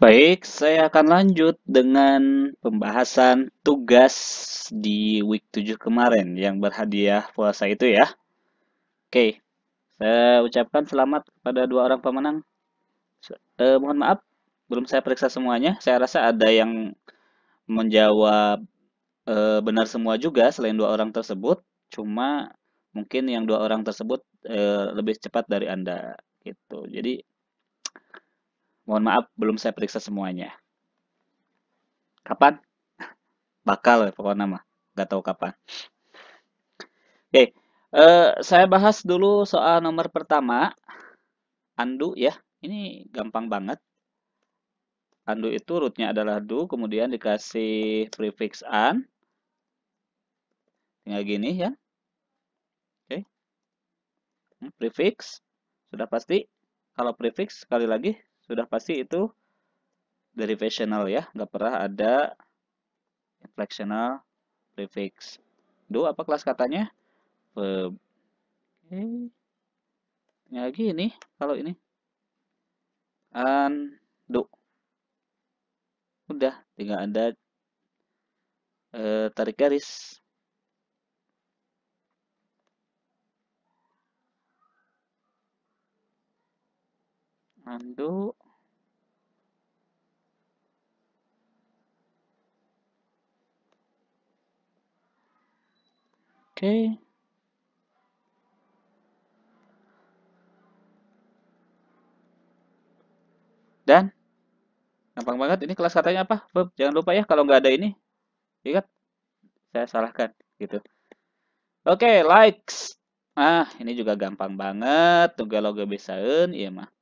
Baik, saya akan lanjut dengan pembahasan tugas di week 7 kemarin yang berhadiah puasa itu ya. Oke, saya ucapkan selamat kepada dua orang pemenang. Eh, mohon maaf, belum saya periksa semuanya. Saya rasa ada yang menjawab eh, benar semua juga selain dua orang tersebut. Cuma mungkin yang dua orang tersebut eh, lebih cepat dari Anda gitu. Jadi Mohon maaf, belum saya periksa semuanya. Kapan? Bakal ya, pokoknya mah. Gak tahu kapan. Oke, okay. uh, eh, saya bahas dulu soal nomor pertama. andu ya. Ini gampang banget. andu itu rootnya adalah do, kemudian dikasih prefix an. Tinggal gini ya. Oke. Okay. Hmm, prefix. Sudah pasti. Kalau prefix, sekali lagi sudah pasti itu derivational ya, nggak pernah ada inflectional prefix. Do apa kelas katanya? Verb. Okay. Ini lagi ini, kalau ini. undo. Udah, tinggal ada e, tarik garis. Undo, Oke, Dan gampang banget ini kelas katanya apa? Bob, jangan lupa ya kalau nggak ada ini. Ingat saya salahkan gitu. Oke, likes. Ah, ini juga gampang banget. Tunggu logo bisain, iya mah.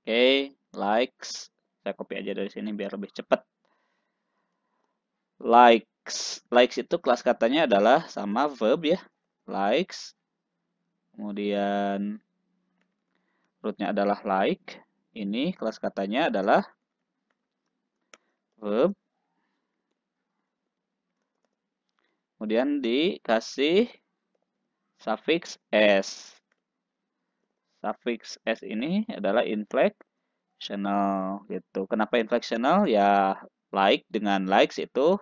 Oke, likes. Saya copy aja dari sini biar lebih cepat. Like likes. Likes itu kelas katanya adalah sama verb ya. Likes. Kemudian rootnya adalah like. Ini kelas katanya adalah verb. Kemudian dikasih suffix s. Suffix s ini adalah inflectional gitu. Kenapa inflectional? Ya like dengan likes itu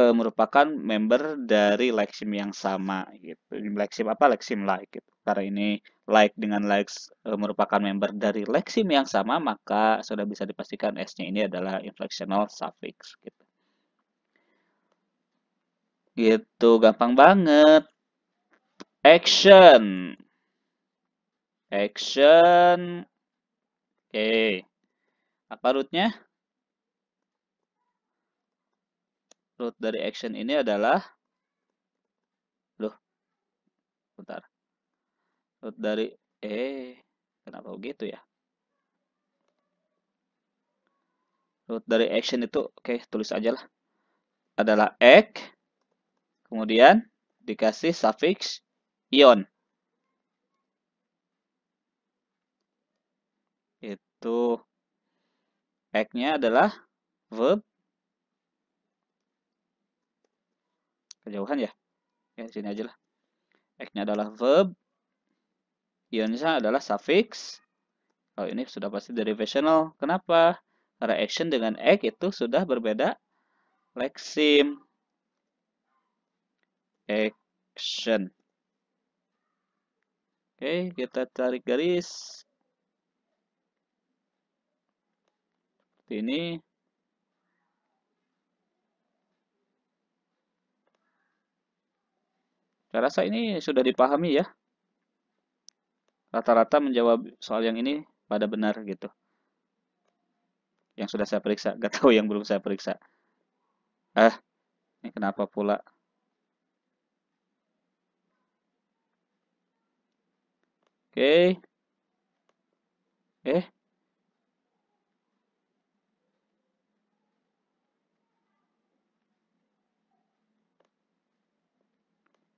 e, merupakan member dari Lexim yang sama gitu. Lexim apa? Lexim like gitu. Karena ini like dengan likes e, merupakan member dari Lexim yang sama, maka sudah bisa dipastikan s-nya ini adalah inflectional suffix gitu. Gitu, gampang banget. Action. Action. Oke. Okay. Apa rootnya? root dari action ini adalah loh bentar root dari eh kenapa begitu ya root dari action itu oke okay, tulis aja lah adalah x kemudian dikasih suffix ion itu x nya adalah verb kejauhan ya ya sini aja lah X-nya adalah verb ionnya adalah suffix kalau ini sudah pasti derivational kenapa karena action dengan X itu sudah berbeda leksim action Oke, kita tarik garis. Seperti ini. Saya rasa ini sudah dipahami ya. Rata-rata menjawab soal yang ini pada benar gitu. Yang sudah saya periksa, gak tahu yang belum saya periksa. Ah, ini kenapa pula? Oke. Okay. Eh,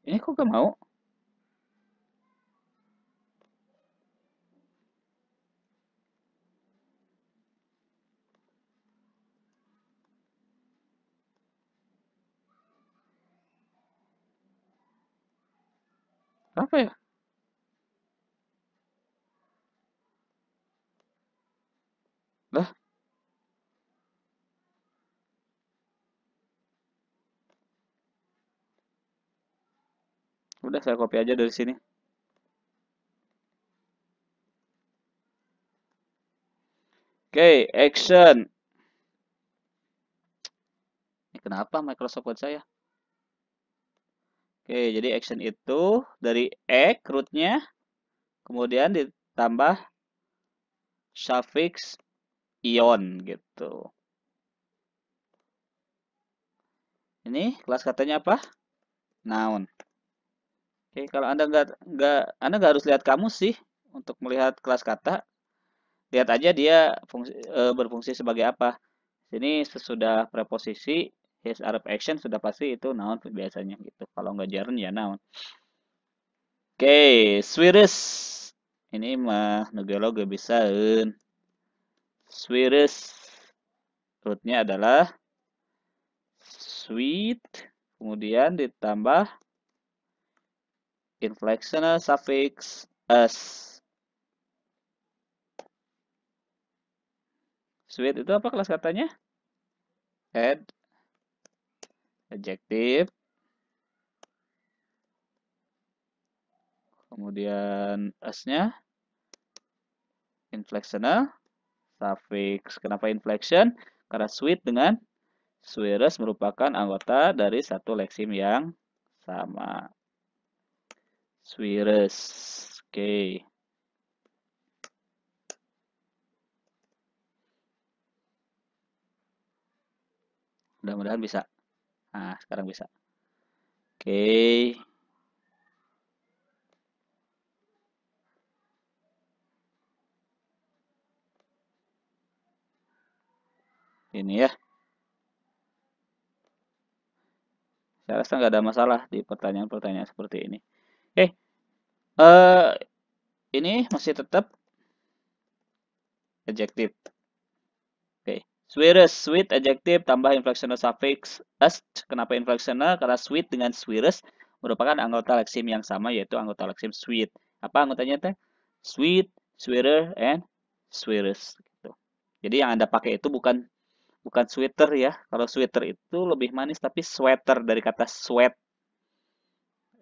Ini kok gak mau? Kenapa Udah saya copy aja dari sini. Oke, okay, action. Ini kenapa Microsoft Word saya? Oke, okay, jadi action itu dari X rootnya, kemudian ditambah suffix ion gitu. Ini kelas katanya apa? Noun. Oke, kalau Anda nggak nggak Anda nggak harus lihat kamus sih untuk melihat kelas kata. Lihat aja dia fungsi, e, berfungsi sebagai apa. Sini sesudah preposisi his Arab action sudah pasti itu noun biasanya gitu. Kalau nggak jaren ya noun. Oke, swiris. Ini mah negelo gak bisa. Swiris rootnya adalah sweet kemudian ditambah inflectional uh, suffix s. Sweet itu apa kelas katanya? Head, adjective, kemudian s-nya, inflectional, uh, suffix. Kenapa inflection? Karena sweet dengan swearers merupakan anggota dari satu leksim yang sama virus oke okay. mudah-mudahan bisa nah sekarang bisa oke okay. ini ya saya rasa nggak ada masalah di pertanyaan-pertanyaan seperti ini Oke. Uh, ini masih tetap adjective. Oke. Swearest, sweet, adjective, tambah inflectional suffix est. Kenapa inflectional? Karena sweet dengan swearest merupakan anggota leksim yang sama yaitu anggota leksim sweet. Apa anggotanya teh? Sweet, sweeter, and swearest. Gitu. Jadi yang Anda pakai itu bukan bukan sweater ya. Kalau sweater itu lebih manis tapi sweater dari kata sweat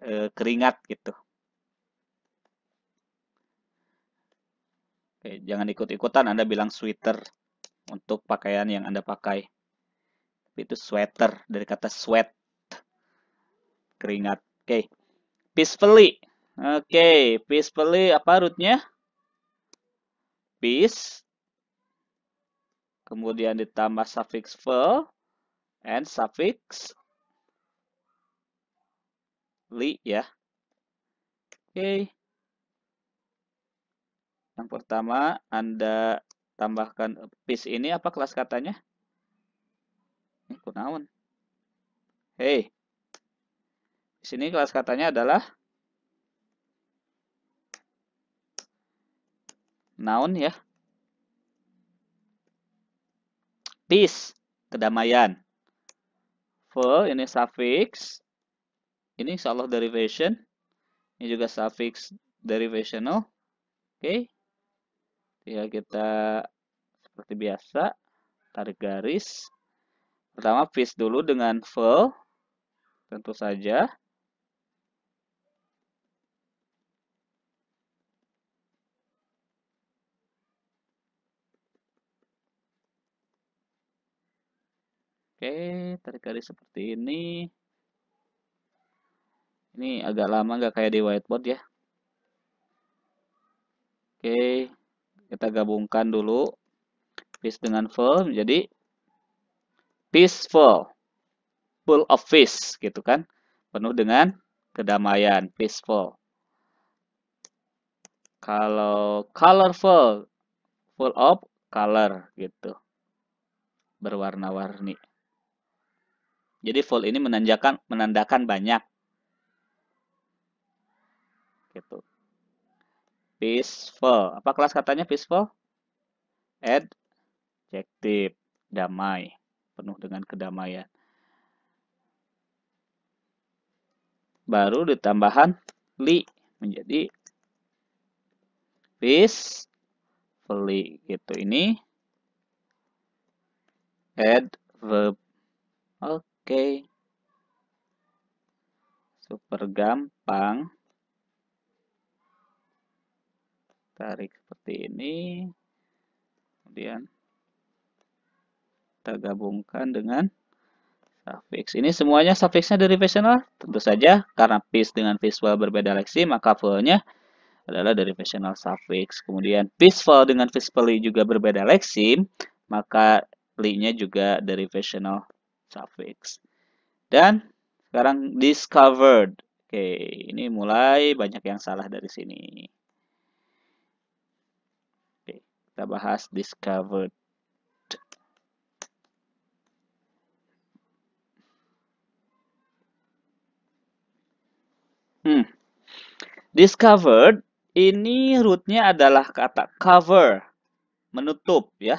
e, keringat gitu. Oke, jangan ikut-ikutan Anda bilang sweater untuk pakaian yang Anda pakai. Tapi itu sweater dari kata sweat. Keringat. Oke. Peacefully. Oke, peacefully apa rootnya? Peace. Kemudian ditambah suffix ful and suffix li ya. Oke. Yang pertama, Anda tambahkan piece ini apa kelas katanya? Ini kunaun. Hey. Di sini kelas katanya adalah noun ya. Peace, kedamaian. Full ini suffix, ini salah derivation. Ini juga suffix derivational. Oke. Okay. Ya kita seperti biasa tarik garis. Pertama fish dulu dengan full tentu saja. Oke, tarik garis seperti ini. Ini agak lama nggak kayak di whiteboard ya. Oke, kita gabungkan dulu fish dengan full jadi peaceful, full of fish gitu kan, penuh dengan kedamaian, peaceful. Kalau colorful, full of color gitu, berwarna-warni. Jadi full ini menandakan menandakan banyak gitu. Peaceful. Apa kelas katanya peaceful? Adjective. Damai. Penuh dengan kedamaian. Baru ditambahan li menjadi peacefully gitu. Ini verb Oke. Okay. Super gampang. tarik seperti ini kemudian kita gabungkan dengan suffix. Ini semuanya suffixnya dari personal Tentu saja karena piece dengan visual berbeda leksi, maka fullnya adalah dari personal suffix. Kemudian peaceful dengan visually juga berbeda leksi, maka linknya juga dari personal suffix. Dan sekarang discovered. Oke, ini mulai banyak yang salah dari sini kita bahas discovered hmm. discovered ini rootnya adalah kata cover menutup ya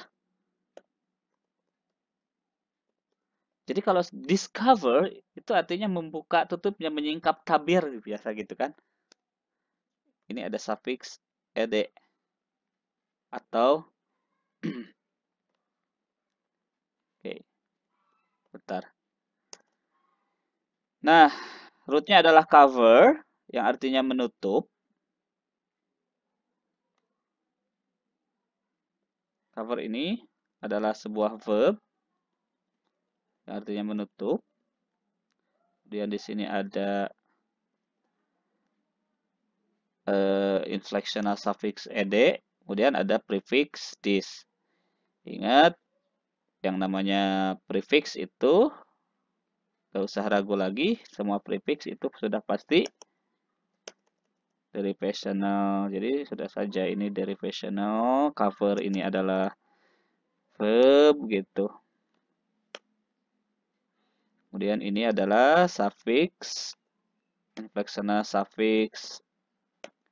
Jadi kalau discover itu artinya membuka tutupnya menyingkap tabir biasa gitu kan. Ini ada suffix ed atau oke bentar nah rootnya adalah cover yang artinya menutup cover ini adalah sebuah verb yang artinya menutup kemudian di sini ada uh, inflectional suffix ed Kemudian ada prefix this. Ingat, yang namanya prefix itu, gak usah ragu lagi, semua prefix itu sudah pasti derivational. Jadi sudah saja ini derivational, cover ini adalah verb gitu. Kemudian ini adalah suffix, inflectional suffix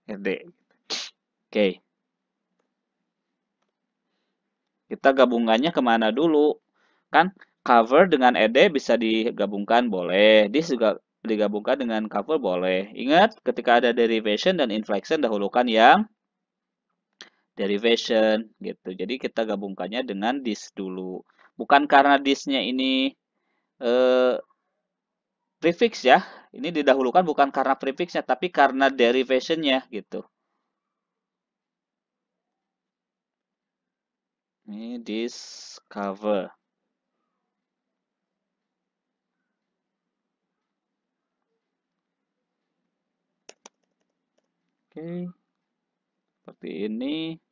ed. Oke. Okay. Kita gabungannya kemana dulu? Kan cover dengan ed bisa digabungkan boleh. This juga digabungkan dengan cover boleh. Ingat ketika ada derivation dan inflection dahulukan yang derivation gitu. Jadi kita gabungkannya dengan this dulu. Bukan karena disnya ini eh, prefix ya. Ini didahulukan bukan karena prefixnya tapi karena derivationnya gitu. ini discover oke seperti ini ini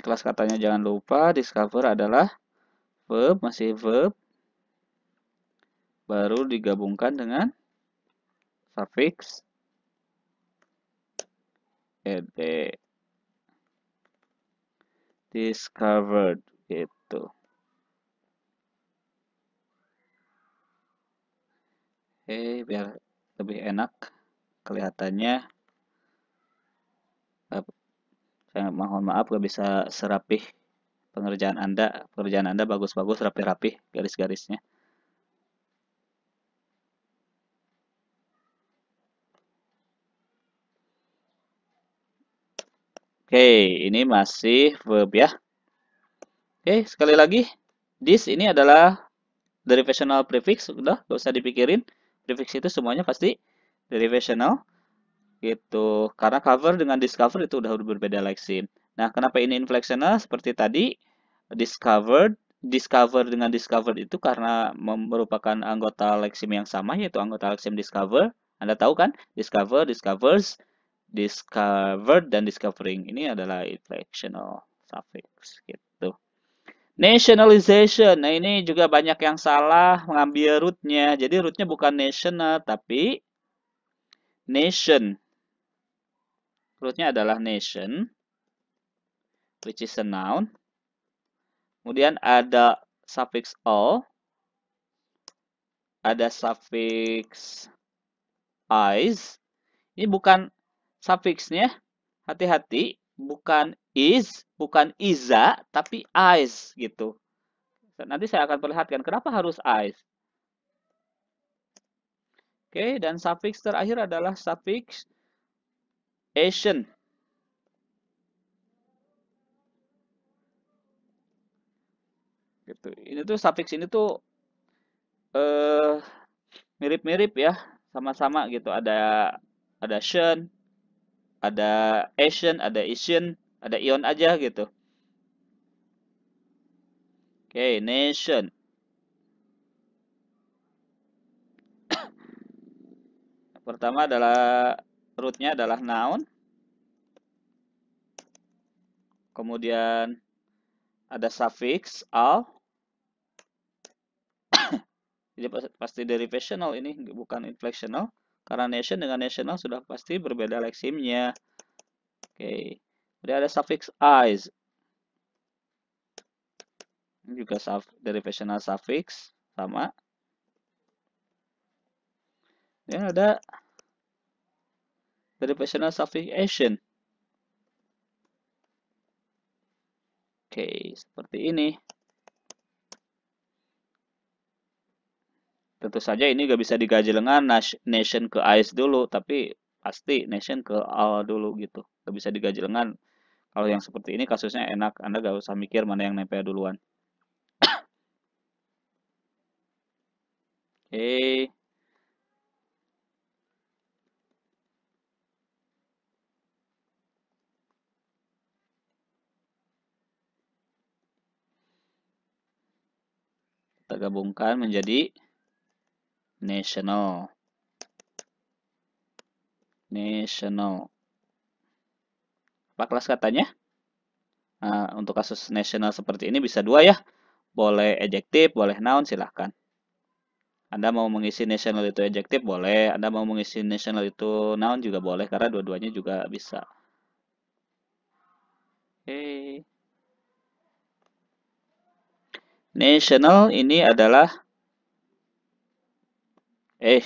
kelas katanya jangan lupa discover adalah verb masih verb baru digabungkan dengan suffix ed discovered gitu oke biar lebih enak kelihatannya saya mohon maaf gak bisa serapih pengerjaan anda pengerjaan anda bagus-bagus rapi-rapi garis-garisnya Oke, ini masih verb ya. Oke, sekali lagi. This ini adalah derivational prefix. Udah, gak usah dipikirin. Prefix itu semuanya pasti derivational. Gitu. Karena cover dengan discover itu udah berbeda lexin. Nah, kenapa ini inflectional? Seperti tadi, discovered discover dengan discovered itu karena merupakan anggota leksim yang sama yaitu anggota leksim discover. Anda tahu kan? Discover, discovers, discovered dan discovering ini adalah inflectional suffix gitu. Nationalization. Nah, ini juga banyak yang salah mengambil rootnya. Jadi rootnya bukan national tapi nation. Rootnya adalah nation which is a noun. Kemudian ada suffix all. Ada suffix eyes. Ini bukan suffixnya hati-hati bukan is, bukan iza, tapi is gitu. nanti saya akan perlihatkan kenapa harus is. Oke, dan suffix terakhir adalah suffix Asian. Gitu. Ini tuh suffix ini tuh eh, mirip-mirip uh, ya, sama-sama gitu. Ada ada Shen, ada Asian, ada Asian, ada Ion aja gitu. Oke, okay, nation. Pertama adalah rootnya adalah noun. Kemudian ada suffix al. Jadi pasti derivational ini, bukan inflectional. Karena nation dengan national sudah pasti berbeda leksimnya. Oke. Okay. ada suffix eyes. Ini juga suff, derivational suffix sama. Dan ada derivational suffixation. Oke, okay, seperti ini. Tentu saja ini gak bisa digaji lengan nation ke AS dulu, tapi pasti nation ke AL dulu gitu. Gak bisa digaji lengan. Kalau yang seperti ini kasusnya enak, Anda gak usah mikir mana yang nempel duluan. Oke. Okay. kita gabungkan menjadi national national apa kelas katanya nah, untuk kasus national seperti ini bisa dua ya boleh adjektif boleh noun silahkan anda mau mengisi national itu adjektif boleh Anda mau mengisi national itu noun juga boleh karena dua-duanya juga bisa Oke okay. National ini adalah Eh.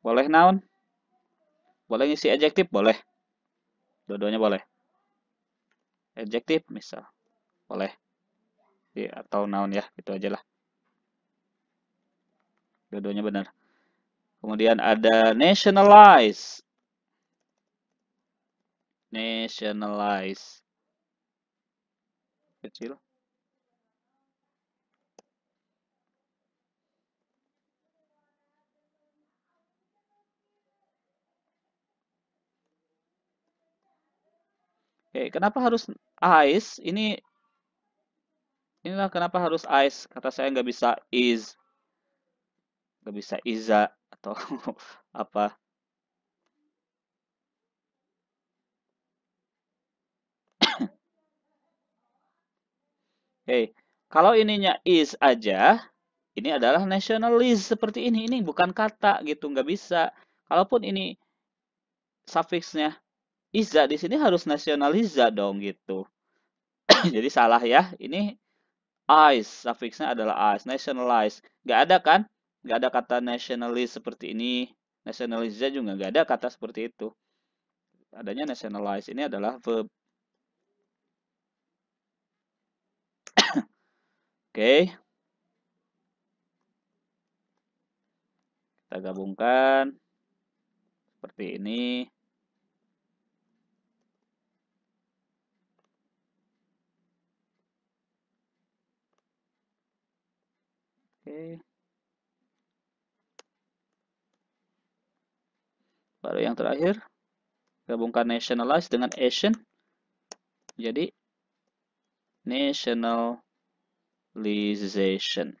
Boleh noun? Boleh ngisi adjektif? Boleh. Dua-duanya boleh. Adjektif misal. Boleh. Iya, ya, atau noun ya, itu aja lah. Dua-duanya benar. Kemudian ada nationalize. Nationalize. Kecil. Oke, kenapa harus ice? Ini inilah kenapa harus ice. Kata saya nggak bisa is. Nggak bisa iza atau apa. Oke, kalau ininya is aja, ini adalah nationalist seperti ini. Ini bukan kata gitu, nggak bisa. Kalaupun ini suffixnya Iza di sini harus nasional Iza dong gitu. Jadi salah ya. Ini ice, suffixnya adalah ice, nationalize. Gak ada kan? Gak ada kata nationalize seperti ini. nationalize juga gak ada kata seperti itu. Adanya nationalize. Ini adalah verb. Oke. Okay. Kita gabungkan. Seperti ini. Lalu yang terakhir, gabungkan nationalize dengan Asian. Jadi, nationalization.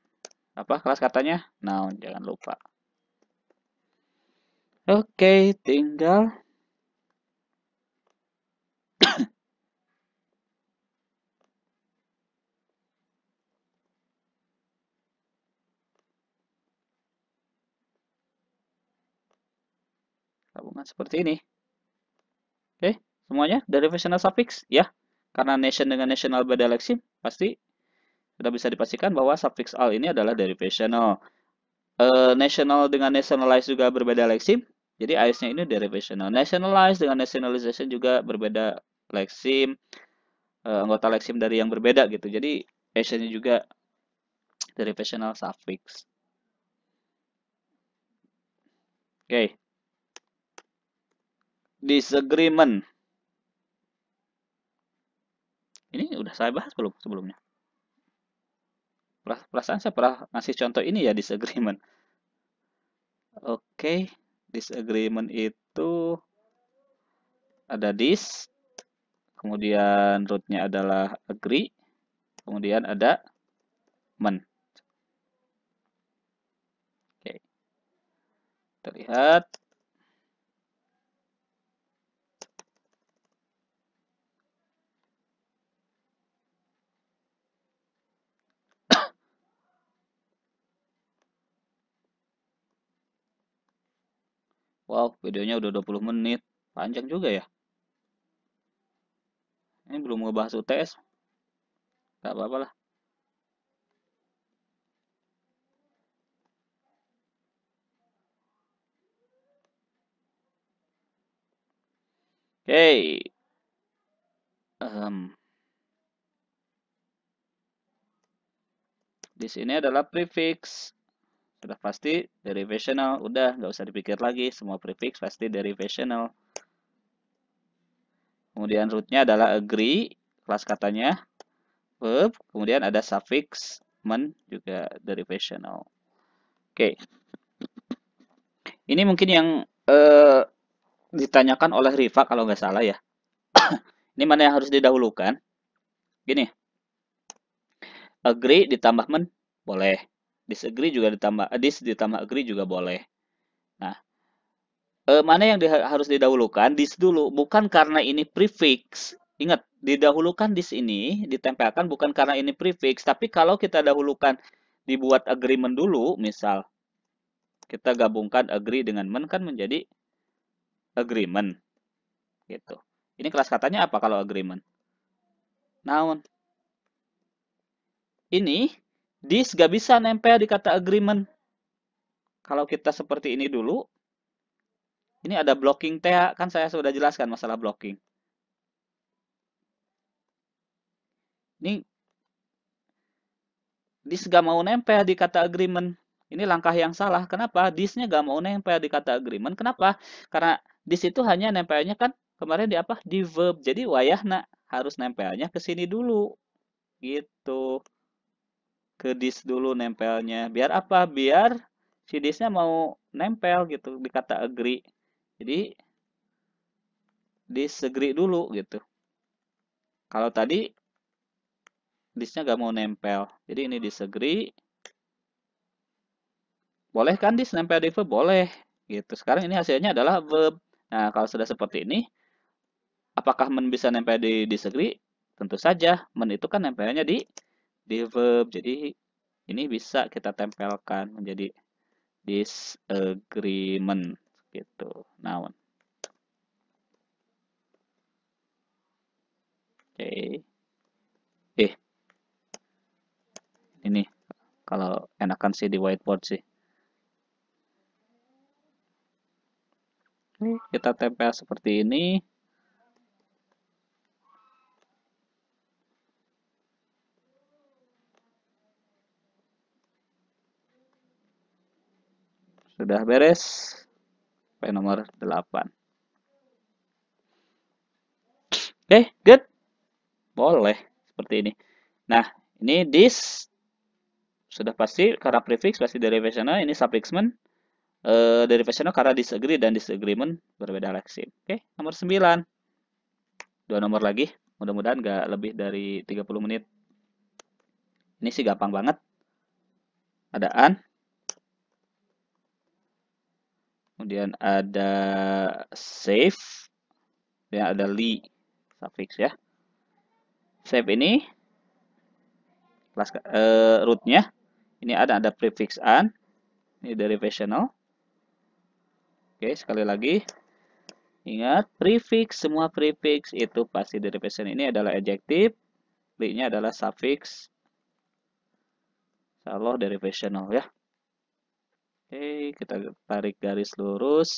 Apa kelas katanya? Noun, jangan lupa. Oke, okay, tinggal tabungan seperti ini. Oke, semuanya derivational suffix ya. Karena nation dengan national beda leksim, pasti sudah bisa dipastikan bahwa suffix al ini adalah derivational. E, eh, national dengan nationalize juga berbeda leksim, jadi IS-nya ini derivational. Nationalize dengan nationalization juga berbeda leksim, e, eh, anggota leksim dari yang berbeda gitu. Jadi action-nya juga derivational suffix. Oke. Okay disagreement. Ini udah saya bahas belum sebelumnya? Perasaan saya pernah ngasih contoh ini ya disagreement. Oke, okay. disagreement itu ada dis, kemudian rootnya adalah agree, kemudian ada men. Oke. Okay. Terlihat Wow, videonya udah 20 menit. Panjang juga ya. Ini belum ngebahas UTS. Gak apa-apa lah. Oke. Okay. Um. Ehm. Di sini adalah prefix sudah pasti derivational, udah nggak usah dipikir lagi, semua prefix pasti derivational. Kemudian rootnya adalah agree, kelas katanya, verb, kemudian ada suffix, men juga derivational. Oke. Ini mungkin yang eh, ditanyakan oleh Riva kalau nggak salah ya. Ini mana yang harus didahulukan? Gini. Agree ditambah men boleh disagree juga ditambah eh, dis ditambah agree juga boleh. Nah, eh, mana yang di, harus didahulukan? Dis dulu, bukan karena ini prefix. Ingat, didahulukan dis ini ditempelkan bukan karena ini prefix, tapi kalau kita dahulukan dibuat agreement dulu, misal kita gabungkan agree dengan men kan menjadi agreement. Gitu. Ini kelas katanya apa kalau agreement? Noun. Ini This gak bisa nempel di kata agreement. Kalau kita seperti ini dulu, ini ada blocking th kan saya sudah jelaskan masalah blocking. Ini this gak mau nempel di kata agreement. Ini langkah yang salah. Kenapa? This-nya gak mau nempel di kata agreement. Kenapa? Karena this itu hanya nempelnya kan kemarin di apa? Di verb. Jadi wayah nak harus nempelnya ke sini dulu. Gitu ke disk dulu nempelnya. Biar apa? Biar si disknya mau nempel gitu dikata agree. Jadi disegri dulu gitu. Kalau tadi disknya gak mau nempel. Jadi ini disegri Boleh kan disk nempel di verb? Boleh. Gitu. Sekarang ini hasilnya adalah verb. Nah, kalau sudah seperti ini, apakah men bisa nempel di disegri Tentu saja, men itu kan nempelnya di di verb. Jadi ini bisa kita tempelkan menjadi disagreement gitu. Noun. Oke. Okay. Eh. Ini kalau enakan sih di whiteboard sih. Ini Kita tempel seperti ini. Sudah beres. P nomor 8. Oke, okay, good. Boleh seperti ini. Nah, ini this sudah pasti karena prefix pasti derivational, ini suffixment. E, eh, derivational karena disagree dan disagreement berbeda leksim. Oke, okay, nomor 9. Dua nomor lagi. Mudah-mudahan nggak lebih dari 30 menit. Ini sih gampang banget. Ada an, kemudian ada save kemudian ada li suffix ya save ini plus uh, eh, rootnya ini ada ada prefix an ini derivational oke sekali lagi ingat prefix semua prefix itu pasti derivation ini adalah adjective li nya adalah suffix salah derivational ya Oke, kita tarik garis lurus.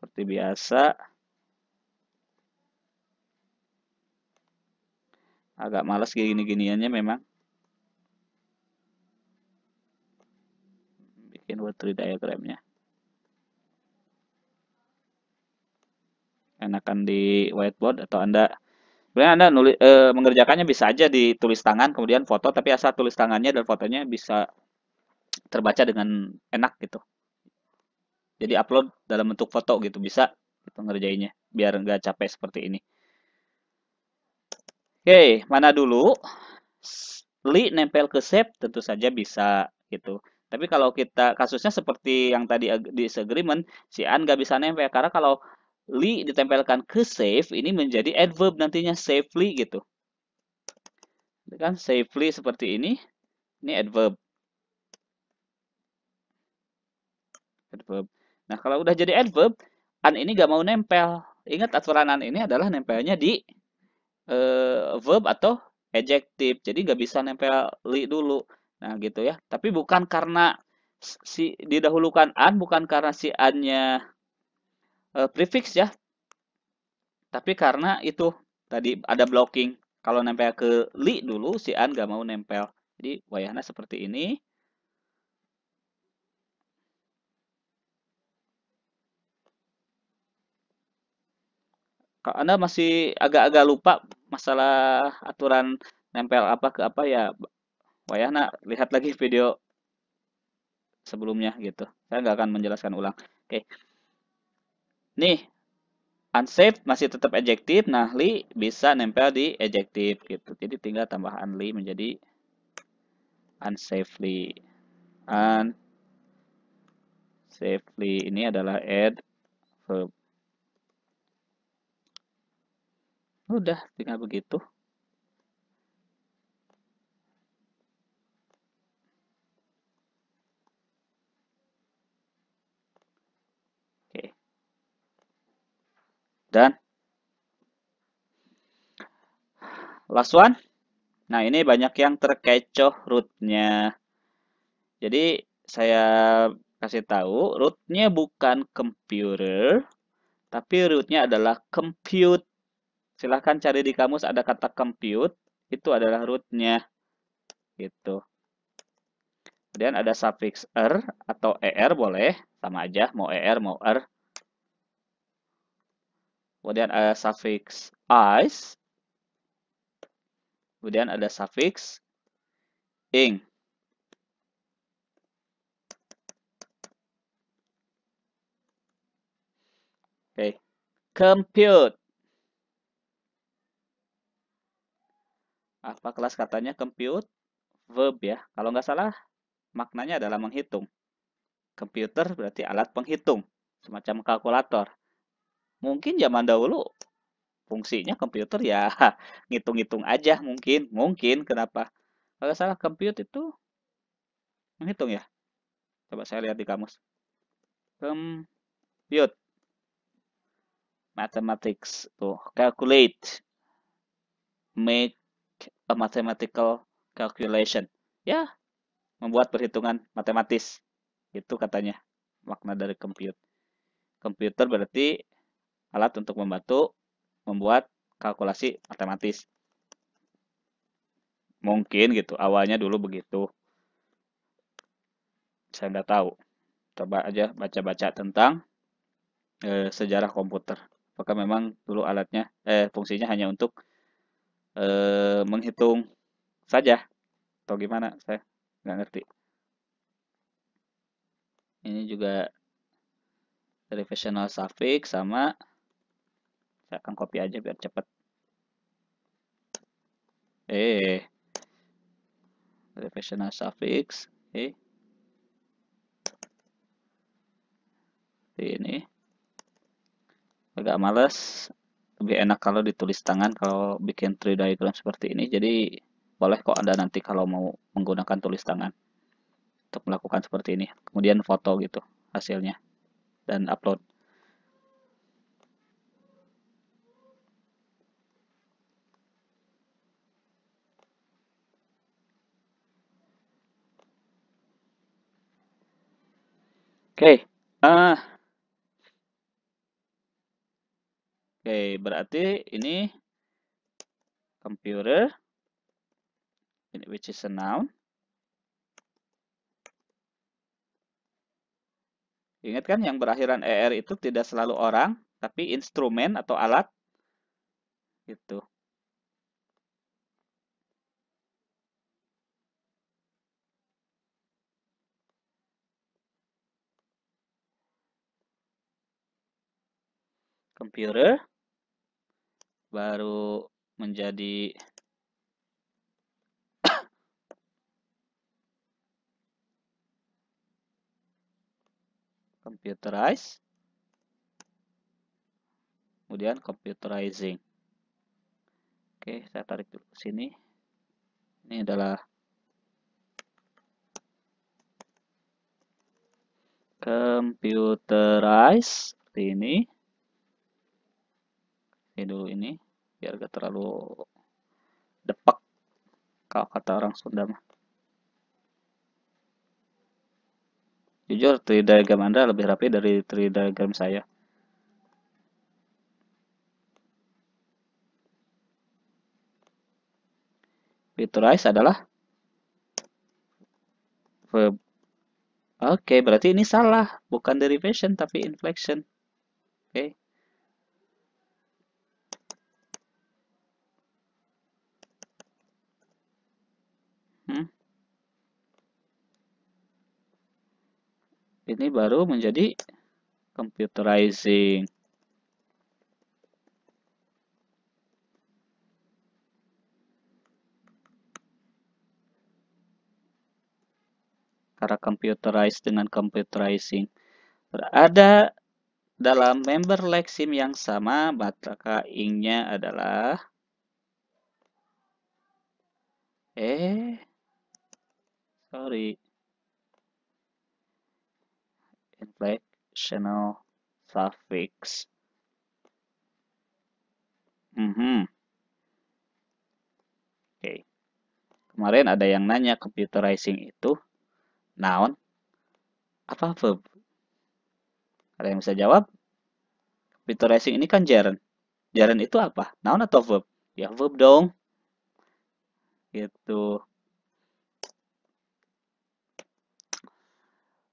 Seperti biasa. Agak males gini-giniannya memang. Bikin tree diagramnya. Enakan di whiteboard atau Anda Sebenarnya Anda nulis, e, mengerjakannya bisa aja ditulis tangan, kemudian foto, tapi asal tulis tangannya dan fotonya bisa terbaca dengan enak gitu. Jadi upload dalam bentuk foto gitu bisa gitu ngerjainnya biar nggak capek seperti ini. Oke, mana dulu? Li nempel ke shape tentu saja bisa gitu. Tapi kalau kita kasusnya seperti yang tadi di disagreement, si An nggak bisa nempel karena kalau li ditempelkan ke save ini menjadi adverb nantinya safely gitu. Kan safely seperti ini, ini adverb. adverb. Nah, kalau udah jadi adverb, an ini gak mau nempel. Ingat aturan an ini adalah nempelnya di uh, verb atau adjective. Jadi gak bisa nempel li dulu. Nah, gitu ya. Tapi bukan karena si didahulukan an, bukan karena si an-nya eh, prefix ya. Tapi karena itu tadi ada blocking. Kalau nempel ke li dulu, si an gak mau nempel. Jadi wayahnya seperti ini. Kalau Anda masih agak-agak lupa masalah aturan nempel apa ke apa ya nak lihat lagi video sebelumnya gitu. Saya nggak akan menjelaskan ulang. Oke. Nih, unsafe masih tetap adjektif. Nah, li bisa nempel di adjektif gitu. Jadi tinggal tambahan li menjadi unsafely. Unsafely ini adalah verb Udah, tinggal begitu. Oke. Dan last one. Nah, ini banyak yang terkecoh rootnya. Jadi, saya kasih tahu, rootnya bukan computer, tapi rootnya adalah compute. Silahkan cari di kamus ada kata compute, itu adalah rootnya. Gitu. Kemudian ada suffix er atau er boleh, sama aja, mau er, mau er. Kemudian ada suffix ice. Kemudian ada suffix ing. Oke, okay. compute. apa kelas katanya compute verb ya. Kalau nggak salah maknanya adalah menghitung. Komputer berarti alat penghitung, semacam kalkulator. Mungkin zaman dahulu fungsinya komputer ya ngitung-ngitung aja mungkin, mungkin kenapa? Kalau salah compute itu menghitung ya. Coba saya lihat di kamus. Compute mathematics tuh calculate make a mathematical calculation. Ya, membuat perhitungan matematis. Itu katanya makna dari compute. Komputer berarti alat untuk membantu membuat kalkulasi matematis. Mungkin gitu, awalnya dulu begitu. Saya nggak tahu. Coba aja baca-baca tentang eh, sejarah komputer. Apakah memang dulu alatnya, eh, fungsinya hanya untuk e, menghitung saja atau gimana saya nggak ngerti ini juga revisional suffix sama saya akan copy aja biar cepet eh revisional suffix eh ini agak males lebih enak kalau ditulis tangan kalau bikin tree diagram seperti ini jadi boleh kok anda nanti kalau mau menggunakan tulis tangan untuk melakukan seperti ini kemudian foto gitu hasilnya dan upload Oke, okay. uh, eh, Oke, berarti ini computer which is a noun. Ingat kan yang berakhiran ER itu tidak selalu orang, tapi instrumen atau alat. Itu Computer baru menjadi computerize kemudian computerizing oke saya tarik dulu ke sini ini adalah computerize seperti ini ini dulu ini biar gak terlalu depak kalau kata orang Sunda mah jujur tri diagram anda lebih rapi dari tri diagram saya Viturize adalah Oke, okay, berarti ini salah. Bukan derivation, tapi inflection. Oke. Okay. Ini baru menjadi computerizing. Cara computerize dengan computerizing. Berada dalam member lexim yang sama, maka ing adalah eh sorry inflectional suffix. Mm -hmm. Oke. Okay. Kemarin ada yang nanya computerizing itu noun apa verb? Ada yang bisa jawab? Computerizing ini kan gerund. Gerund itu apa? Noun atau verb? Ya verb dong. Gitu.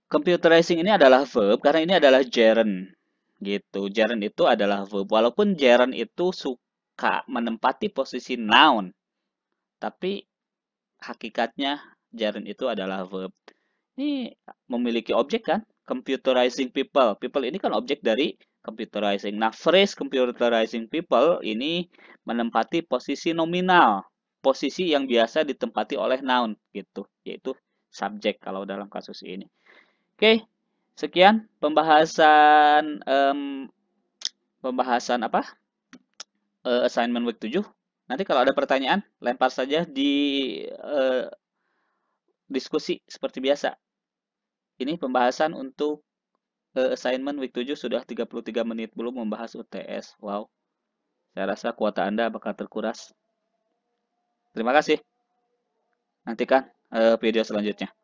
Computerizing ini adalah verb karena ini adalah gerund. Gitu. Gerund itu adalah verb. Walaupun gerund itu suka menempati posisi noun. Tapi hakikatnya gerund itu adalah verb. Ini memiliki objek kan? Computerizing people. People ini kan objek dari computerizing. Nah, phrase computerizing people ini menempati posisi nominal. Posisi yang biasa ditempati oleh noun gitu, yaitu subjek kalau dalam kasus ini. Oke, sekian pembahasan um, pembahasan apa? Uh, assignment week 7. Nanti kalau ada pertanyaan, lempar saja di uh, diskusi seperti biasa. Ini pembahasan untuk uh, assignment week 7 sudah 33 menit belum membahas UTS. Wow. Saya rasa kuota Anda bakal terkuras. Terima kasih. Nantikan uh, video selanjutnya.